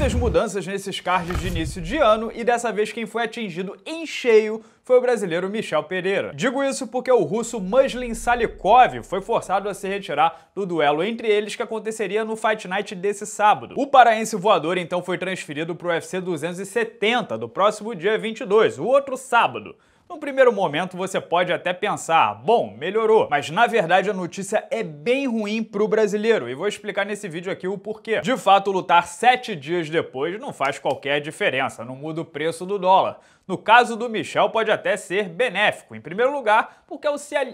muitas mudanças nesses cards de início de ano e dessa vez quem foi atingido em cheio foi o brasileiro Michel Pereira. Digo isso porque o russo Muslin Salikov foi forçado a se retirar do duelo entre eles que aconteceria no Fight Night desse sábado. O paraense voador então foi transferido para o UFC 270 do próximo dia 22, o outro sábado. No primeiro momento você pode até pensar, bom, melhorou, mas na verdade a notícia é bem ruim pro brasileiro e vou explicar nesse vídeo aqui o porquê. De fato, lutar sete dias depois não faz qualquer diferença, não muda o preço do dólar. No caso do Michel, pode até ser benéfico, em primeiro lugar, porque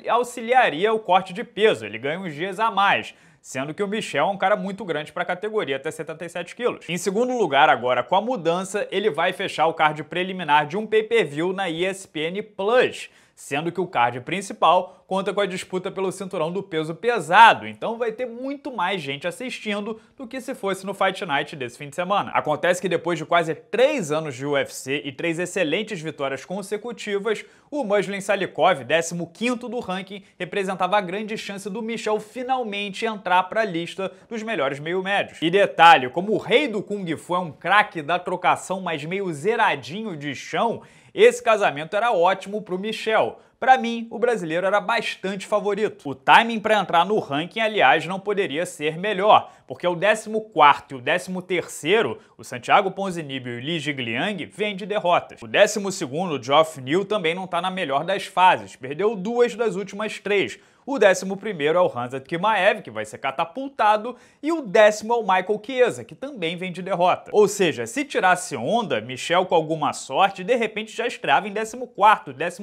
auxiliaria o corte de peso, ele ganha uns dias a mais sendo que o Michel é um cara muito grande para a categoria, até 77 quilos. Em segundo lugar, agora, com a mudança, ele vai fechar o card preliminar de um pay-per-view na ESPN Plus sendo que o card principal conta com a disputa pelo cinturão do peso pesado, então vai ter muito mais gente assistindo do que se fosse no Fight Night desse fim de semana. Acontece que depois de quase três anos de UFC e três excelentes vitórias consecutivas, o Muslim Salikov, 15º do ranking, representava a grande chance do Michel finalmente entrar para a lista dos melhores meio-médios. E detalhe, como o rei do Kung Fu é um craque da trocação, mas meio zeradinho de chão, esse casamento era ótimo para o Michel, para mim, o brasileiro era bastante favorito. O timing para entrar no ranking, aliás, não poderia ser melhor, porque o 14 e o 13 o Santiago Ponzinibbio e o Li Jigliang, vêm de derrotas. O 12 o Geoff New, também não está na melhor das fases, perdeu duas das últimas três, o décimo primeiro é o Hansat Kimaev, que vai ser catapultado, e o décimo é o Michael Chiesa, que também vem de derrota. Ou seja, se tirasse onda, Michel com alguma sorte, de repente já estreava em 14º, 13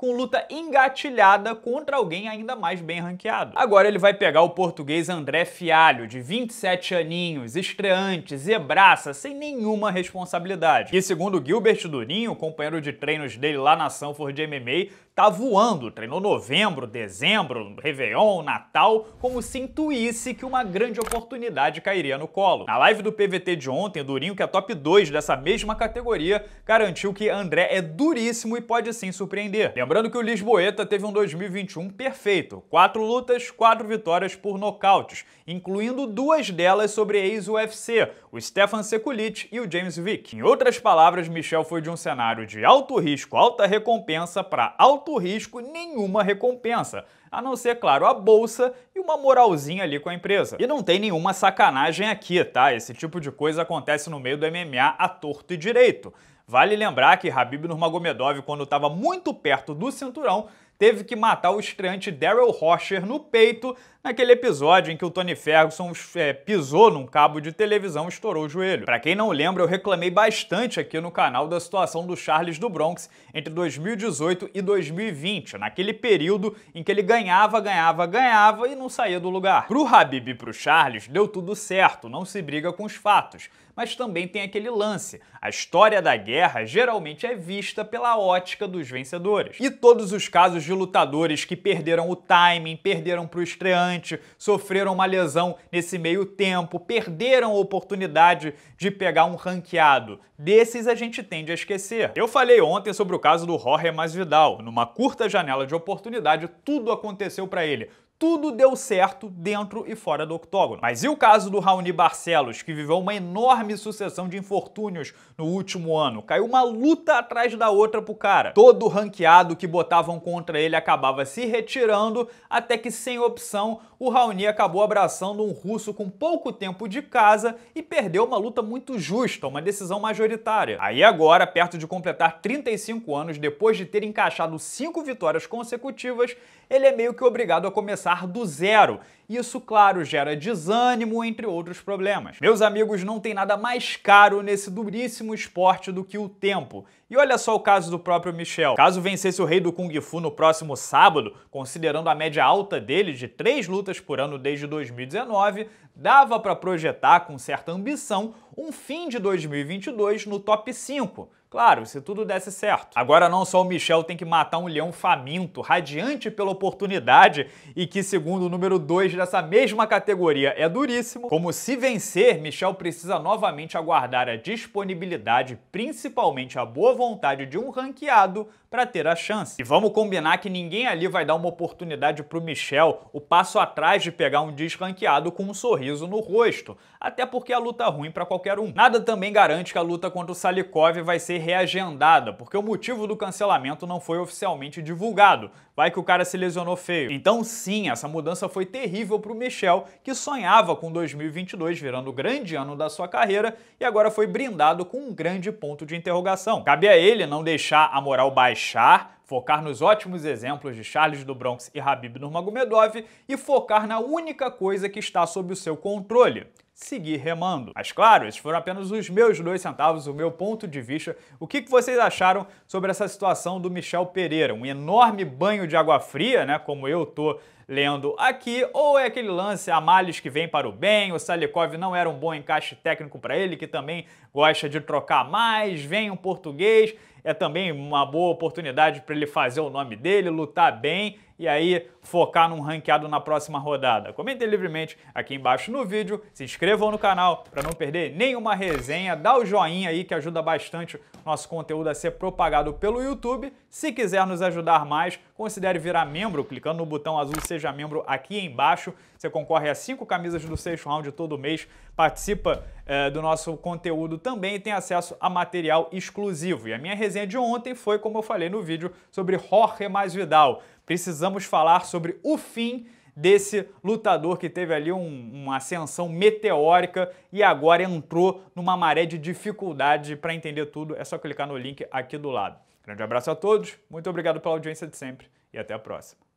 com luta engatilhada contra alguém ainda mais bem ranqueado. Agora ele vai pegar o português André Fialho, de 27 aninhos, estreante, zebraça, sem nenhuma responsabilidade. E segundo Gilbert Durinho, companheiro de treinos dele lá na Sanford MMA, tá voando, treinou novembro, dezembro, Réveillon, Natal, como se intuísse que uma grande oportunidade cairia no colo. Na live do PVT de ontem, Durinho, que é top 2 dessa mesma categoria, garantiu que André é duríssimo e pode sim surpreender. Lembrando que o Lisboeta teve um 2021 perfeito, quatro lutas, quatro vitórias por nocautes, incluindo duas delas sobre ex-UFC, o Stefan Sekulic e o James Vick. Em outras palavras, Michel foi de um cenário de alto risco, alta recompensa para alto alto risco nenhuma recompensa, a não ser, claro, a bolsa e uma moralzinha ali com a empresa. E não tem nenhuma sacanagem aqui, tá? Esse tipo de coisa acontece no meio do MMA a torto e direito. Vale lembrar que Habib Nurmagomedov, quando estava muito perto do cinturão, teve que matar o estreante Daryl Rocher no peito naquele episódio em que o Tony Ferguson é, pisou num cabo de televisão e estourou o joelho. Para quem não lembra, eu reclamei bastante aqui no canal da situação do Charles do Bronx entre 2018 e 2020, naquele período em que ele ganhava, ganhava, ganhava e não saía do lugar. Pro Habib e pro Charles deu tudo certo, não se briga com os fatos mas também tem aquele lance. A história da guerra geralmente é vista pela ótica dos vencedores. E todos os casos de lutadores que perderam o timing, perderam para o estreante, sofreram uma lesão nesse meio tempo, perderam a oportunidade de pegar um ranqueado. Desses a gente tende a esquecer. Eu falei ontem sobre o caso do Jorge Masvidal. Numa curta janela de oportunidade, tudo aconteceu para ele tudo deu certo dentro e fora do octógono. Mas e o caso do Raoni Barcelos, que viveu uma enorme sucessão de infortúnios no último ano? Caiu uma luta atrás da outra pro cara. Todo ranqueado que botavam contra ele acabava se retirando, até que sem opção o Raoni acabou abraçando um russo com pouco tempo de casa e perdeu uma luta muito justa, uma decisão majoritária. Aí agora, perto de completar 35 anos, depois de ter encaixado cinco vitórias consecutivas, ele é meio que obrigado a começar começar do zero. Isso, claro, gera desânimo, entre outros problemas. Meus amigos, não tem nada mais caro nesse duríssimo esporte do que o tempo. E olha só o caso do próprio Michel. Caso vencesse o rei do Kung Fu no próximo sábado, considerando a média alta dele de três lutas por ano desde 2019, dava para projetar com certa ambição um fim de 2022 no top 5. Claro, se tudo desse certo. Agora não só o Michel tem que matar um leão faminto, radiante pela oportunidade e que, segundo o número 2 dessa mesma categoria, é duríssimo, como se vencer, Michel precisa novamente aguardar a disponibilidade, principalmente a boa vontade de um ranqueado para ter a chance. E vamos combinar que ninguém ali vai dar uma oportunidade pro Michel o passo atrás de pegar um desranqueado com um sorriso no rosto, até porque a luta é ruim para qualquer um. Nada também garante que a luta contra o Salikov vai ser reagendada, porque o motivo do cancelamento não foi oficialmente divulgado. Vai que o cara se lesionou feio. Então, sim, essa mudança foi terrível para o Michel, que sonhava com 2022 virando o grande ano da sua carreira e agora foi brindado com um grande ponto de interrogação. Cabe a ele não deixar a moral baixar, focar nos ótimos exemplos de Charles do Bronx e Habib Nurmagomedov e focar na única coisa que está sob o seu controle, seguir remando. Mas claro, esses foram apenas os meus dois centavos, o meu ponto de vista. O que vocês acharam sobre essa situação do Michel Pereira? Um enorme banho de água fria, né? Como eu tô lendo aqui, ou é aquele lance a males que vem para o bem, o Salikov não era um bom encaixe técnico para ele, que também gosta de trocar mais, vem um português é também uma boa oportunidade para ele fazer o nome dele, lutar bem e aí focar num ranqueado na próxima rodada? Comentem livremente aqui embaixo no vídeo, se inscrevam no canal para não perder nenhuma resenha, dá o joinha aí que ajuda bastante o nosso conteúdo a ser propagado pelo YouTube. Se quiser nos ajudar mais, considere virar membro clicando no botão azul Seja Membro aqui embaixo. Você concorre a cinco camisas do sexto round todo mês, participa eh, do nosso conteúdo também e tem acesso a material exclusivo. E a minha resenha de ontem foi, como eu falei no vídeo, sobre Jorge Vidal precisamos falar sobre o fim desse lutador que teve ali um, uma ascensão meteórica e agora entrou numa maré de dificuldade. Para entender tudo, é só clicar no link aqui do lado. Grande abraço a todos, muito obrigado pela audiência de sempre e até a próxima.